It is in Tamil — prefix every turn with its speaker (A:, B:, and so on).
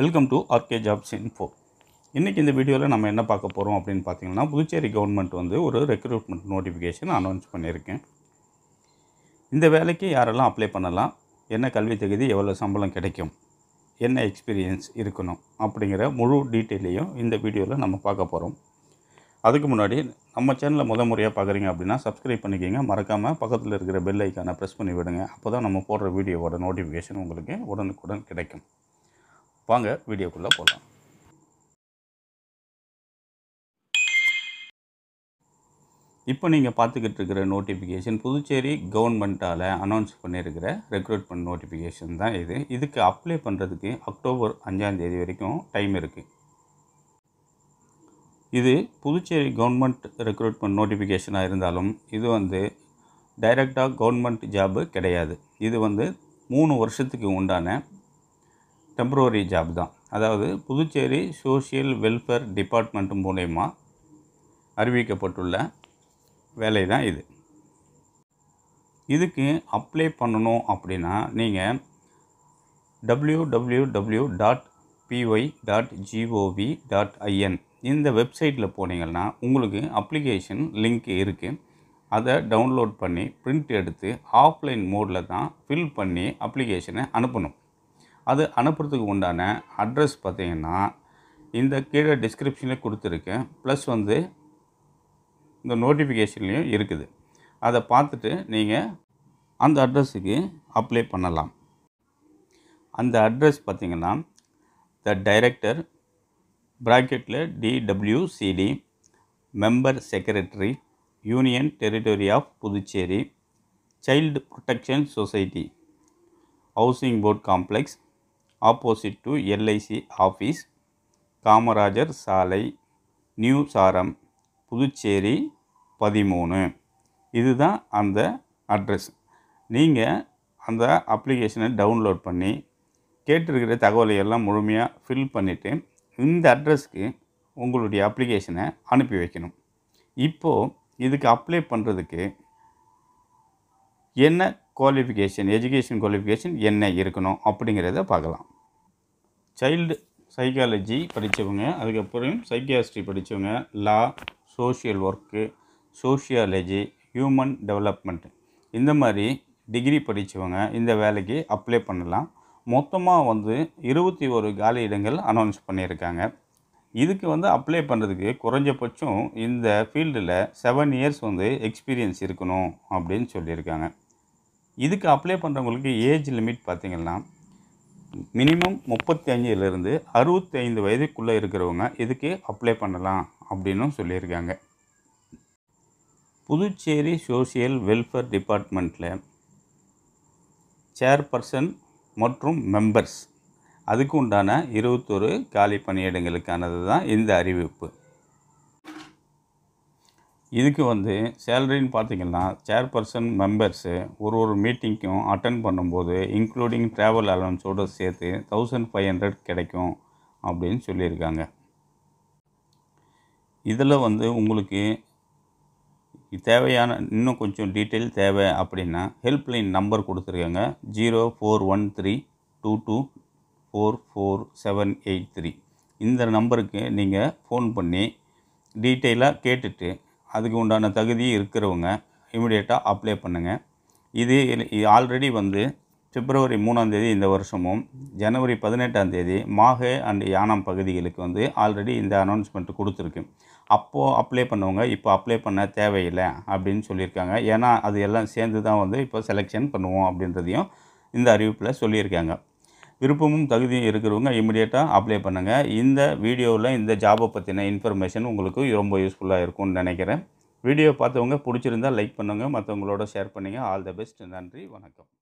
A: welcome to RK jobs info இன்றைக்கி இந்த வீடியோவில் நம்ம என்ன பார்க்க போகிறோம் அப்படின்னு பார்த்தீங்கன்னா புதுச்சேரி கவர்மெண்ட் வந்து ஒரு ரெக்ரூட்மெண்ட் நோட்டிஃபிகேஷன் அனௌன்ஸ் பண்ணியிருக்கேன் இந்த வேலைக்கு யாரெல்லாம் அப்ளை பண்ணலாம் என்ன கல்வி தகுதி எவ்வளோ சம்பளம் கிடைக்கும் என்ன எக்ஸ்பீரியன்ஸ் இருக்கணும் அப்படிங்கிற முழு டீட்டெயிலையும் இந்த வீடியோவில் நம்ம பார்க்க போகிறோம் அதுக்கு முன்னாடி நம்ம சேனலை முத முறையாக பார்க்குறீங்க அப்படின்னா சப்ஸ்கிரைப் பண்ணிக்கிங்க மறக்காமல் பக்கத்தில் இருக்கிற பெல் ஐக்கானை ப்ரெஸ் பண்ணி விடுங்க அப்போ தான் நம்ம போடுற வீடியோவோட நோட்டிஃபிகேஷன் உங்களுக்கு உடனுக்குடன் கிடைக்கும் வாங்க வீடியோக்குள்ளே போகலாம் இப்போ நீங்கள் பார்த்துக்கிட்டு இருக்கிற நோட்டிஃபிகேஷன் புதுச்சேரி கவர்மெண்ட்டால் அனௌன்ஸ் பண்ணியிருக்கிற ரெக்ரூட்மெண்ட் நோட்டிஃபிகேஷன் தான் இது இதுக்கு அப்ளை பண்ணுறதுக்கு அக்டோபர் அஞ்சாந்தேதி வரைக்கும் டைம் இருக்குது இது புதுச்சேரி கவர்மெண்ட் ரெக்ரூட்மெண்ட் நோட்டிஃபிகேஷனாக இருந்தாலும் இது வந்து டைரெக்டாக கவர்மெண்ட் ஜாபு கிடையாது இது வந்து மூணு வருஷத்துக்கு உண்டான டெம்ப்ரவரி ஜாப் தான் அதாவது புதுச்சேரி சோசியல் வெல்ஃபேர் டிபார்ட்மெண்ட் மூலயமா அறிவிக்கப்பட்டுள்ள வேலை தான் இது இதுக்கு அப்ளை பண்ணணும் அப்படின்னா நீங்கள் W W W dot PY dot GOV dot IN இந்த வெப்சைட்டில் போனீங்கன்னா உங்களுக்கு அப்ளிகேஷன் லிங்க் இருக்குது அதை டவுன்லோட் பண்ணி பிரிண்ட் எடுத்து ஆஃப்லைன் மோடில் தான் ஃபில் பண்ணி அப்ளிகேஷனை அனுப்பணும் அது அனுப்புறதுக்கு உண்டான அட்ரஸ் பார்த்திங்கன்னா இந்த கீழே டிஸ்கிரிப்ஷனில் கொடுத்துருக்கேன் ப்ளஸ் வந்து இந்த நோட்டிஃபிகேஷன்லேயும் இருக்குது அதை பார்த்துட்டு நீங்கள் அந்த அட்ரஸுக்கு அப்ளை பண்ணலாம் அந்த அட்ரஸ் பார்த்திங்கன்னா த டைரக்டர் ப்ராக்கெட்டில் DWCD member secretary union territory of Puducherry child protection society housing board complex opposite to LIC office Kamarajar சாலை நியூ சாரம் புதுச்சேரி பதிமூணு இதுதான் அந்த அட்ரஸ் நீங்கள் அந்த அப்ளிகேஷனை டவுன்லோட் பண்ணி கேட்டிருக்கிற தகவலை எல்லாம் முழுமையாக ஃபில் பண்ணிவிட்டு இந்த அட்ரஸ்க்கு உங்களுடைய அப்ளிகேஷனை அனுப்பி வைக்கணும் இப்போது இதுக்கு அப்ளை பண்ணுறதுக்கு என்ன குவாலிஃபிகேஷன் எஜுகேஷன் குவாலிஃபிகேஷன் என்ன இருக்கணும் அப்படிங்கிறத பார்க்கலாம் சைல்டு சைக்காலஜி படித்தவங்க அதுக்கப்புறம் சைக்கியாஸ்ட்ரி படித்தவங்க law social work sociology human development இந்த மாதிரி டிகிரி படித்தவங்க இந்த வேலைக்கு அப்ளை பண்ணலாம் மொத்தமாக வந்து இருபத்தி ஒரு காலி இடங்கள் அனௌன்ஸ் பண்ணியிருக்காங்க இதுக்கு வந்து அப்ளை பண்ணுறதுக்கு குறைஞ்சபட்சம் இந்த ஃபீல்டில் செவன் இயர்ஸ் வந்து எக்ஸ்பீரியன்ஸ் இருக்கணும் அப்படின்னு சொல்லியிருக்காங்க இதுக்கு அப்ளை பண்ணுறவங்களுக்கு ஏஜ் லிமிட் பார்த்திங்கன்னா மினிமம் முப்பத்தி அஞ்சுலேருந்து அறுபத்தி ஐந்து வயதுக்குள்ளே இருக்கிறவங்க இதுக்கு அப்ளை பண்ணலாம் அப்படின்னும் சொல்லியிருக்காங்க புதுச்சேரி சோசியல் வெல்ஃபேர் டிபார்ட்மெண்ட்டில் சேர்பர்சன் மற்றும் மெம்பர்ஸ் அதுக்கு உண்டான இருபத்தொரு காலி பணியிடங்களுக்கானது தான் இந்த அறிவிப்பு இதுக்கு வந்து சேலரின்னு பார்த்தீங்கன்னா சேர்பர்சன் மெம்பர்ஸு ஒரு ஒரு மீட்டிங்க்கும் அட்டன் பண்ணும்போது இன்க்ளூடிங் ட்ராவல் அலவன்ஸோடு சேர்த்து தௌசண்ட் ஃபைவ் ஹண்ட்ரட் கிடைக்கும் அப்படின்னு சொல்லியிருக்காங்க இதில் வந்து உங்களுக்கு தேவையான இன்னும் கொஞ்சம் டீட்டெயில் தேவை அப்படின்னா ஹெல்ப்லைன் நம்பர் கொடுத்துருக்காங்க zero four one three two two four four seven eight three இந்த நம்பருக்கு நீங்கள் ஃபோன் பண்ணி டீட்டெயிலாக கேட்டுட்டு அதுக்கு உண்டான தகுதி இருக்கிறவங்க இமிடியேட்டாக அப்ளை பண்ணுங்கள் இது ஆல்ரெடி வந்து பிப்ரவரி மூணாந்தேதி இந்த வருஷமும் ஜனவரி பதினெட்டாம் தேதி மாஹே அண்ட் யானாம் பகுதிகளுக்கு வந்து ஆல்ரெடி இந்த அனௌன்ஸ்மெண்ட் கொடுத்துருக்கு அப்போது அப்ளை பண்ணவங்க இப்போ அப்ளை பண்ண தேவையில்லை அப்படின்னு சொல்லியிருக்காங்க ஏன்னா அது எல்லாம் சேர்ந்து தான் வந்து இப்போ செலெக்ஷன் பண்ணுவோம் அப்படின்றதையும் இந்த அறிவிப்பில் சொல்லியிருக்காங்க விருப்பமும் தகுதியும் இருக்கிறவங்க இமீடியட்டாக அப்ளை பண்ணுங்கள் இந்த வீடியோவில் இந்த ஜாபை பற்றின இன்ஃபர்மேஷன் உங்களுக்கு ரொம்ப யூஸ்ஃபுல்லாக இருக்கும்னு நினைக்கிறேன் வீடியோ பார்த்தவங்க பிடிச்சிருந்தால் லைக் பண்ணுங்கள் மற்றவங்களோட ஷேர் பண்ணுங்கள் ஆல் த பெஸ்ட் நன்றி வணக்கம்